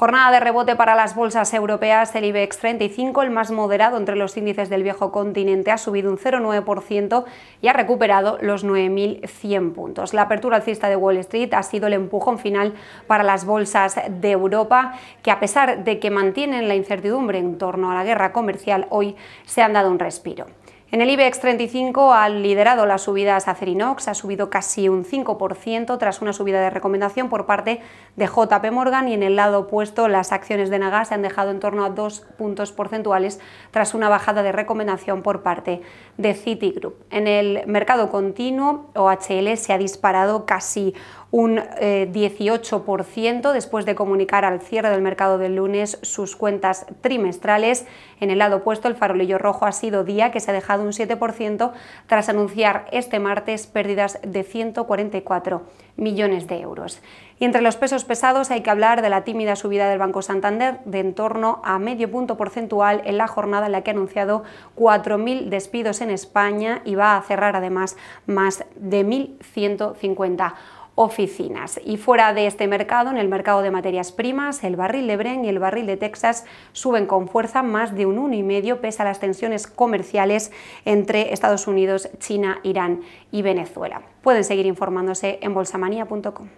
Jornada de rebote para las bolsas europeas. El IBEX 35, el más moderado entre los índices del viejo continente, ha subido un 0,9% y ha recuperado los 9.100 puntos. La apertura alcista de Wall Street ha sido el empujón final para las bolsas de Europa, que a pesar de que mantienen la incertidumbre en torno a la guerra comercial, hoy se han dado un respiro. En el IBEX 35 ha liderado las subidas a CERINOX, ha subido casi un 5% tras una subida de recomendación por parte de JP Morgan y en el lado opuesto las acciones de NAGA se han dejado en torno a 2 puntos porcentuales tras una bajada de recomendación por parte de Citigroup. En el mercado continuo, OHL se ha disparado casi un 18% eh, después de comunicar al cierre del mercado del lunes sus cuentas trimestrales. En el lado opuesto, el farolillo rojo ha sido día que se ha dejado un 7% tras anunciar este martes pérdidas de 144 millones de euros. Y entre los pesos pesados hay que hablar de la tímida subida del Banco Santander de en torno a medio punto porcentual en la jornada en la que ha anunciado 4.000 despidos en España y va a cerrar además más de 1.150 oficinas. Y fuera de este mercado, en el mercado de materias primas, el barril de Bren y el barril de Texas suben con fuerza más de un y medio, pese a las tensiones comerciales entre Estados Unidos, China, Irán y Venezuela. Pueden seguir informándose en bolsamanía.com.